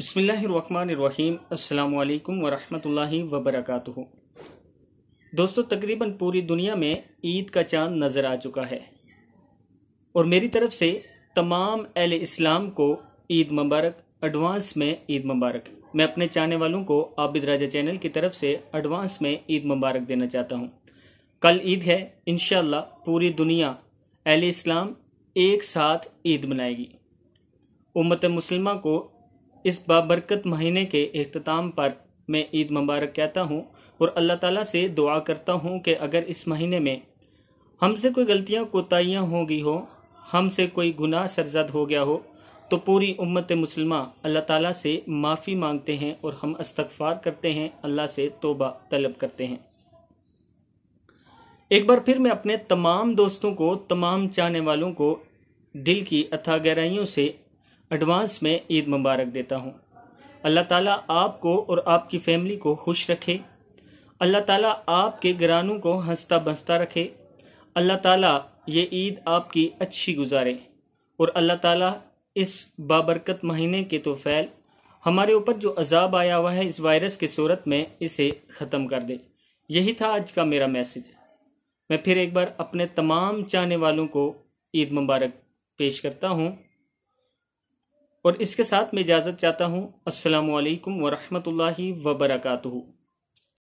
बसमीम् अल्लाम वरहमतुल्लाहि वबरकातुहु दोस्तों तकरीबन पूरी दुनिया में ईद का चांद नज़र आ चुका है और मेरी तरफ से तमाम अहल इस्लाम को ईद मुबारक एडवांस में ईद मुबारक मैं अपने चाहने वालों को आबिद राजा चैनल की तरफ से एडवांस में ईद मुबारक देना चाहता हूँ कल ईद है इन पूरी दुनिया अहल इस्लाम एक साथ ईद मनाएगी उम्मत मुसलमा को इस बाबरकत महीने के अख्ताम पर मैं ईद मुबारक कहता हूँ और अल्लाह ताला से दुआ करता हूँ कि अगर इस महीने में हमसे कोई गलतियाँ कोताहियाँ हो गई हो हमसे कोई गुनाह सरजद हो गया हो तो पूरी उम्मत मुसलमा अल्लाह ताला से माफ़ी मांगते हैं और हम इस्तगफार करते हैं अल्लाह से तोबा तलब करते हैं एक बार फिर मैं अपने तमाम दोस्तों को तमाम चाहने वालों को दिल की अथा गहराइयों से एडवांस में ईद मुबारक देता हूँ अल्लाह ताला आपको और आपकी फैमिली को खुश रखे अल्लाह ताला आपके घरानों को हंसता बसता रखे अल्लाह ताला ये ईद आपकी अच्छी गुजारे और अल्लाह ताला इस बाबरकत महीने के तो फैल हमारे ऊपर जो अजाब आया हुआ है इस वायरस के सूरत में इसे ख़त्म कर दे यही था आज का मेरा मैसेज मैं फिर एक बार अपने तमाम चाहने वालों को ईद मुबारक पेश करता हूँ और इसके साथ मैं इजाज़त चाहता हूँ असलकम वरहमल वबरकू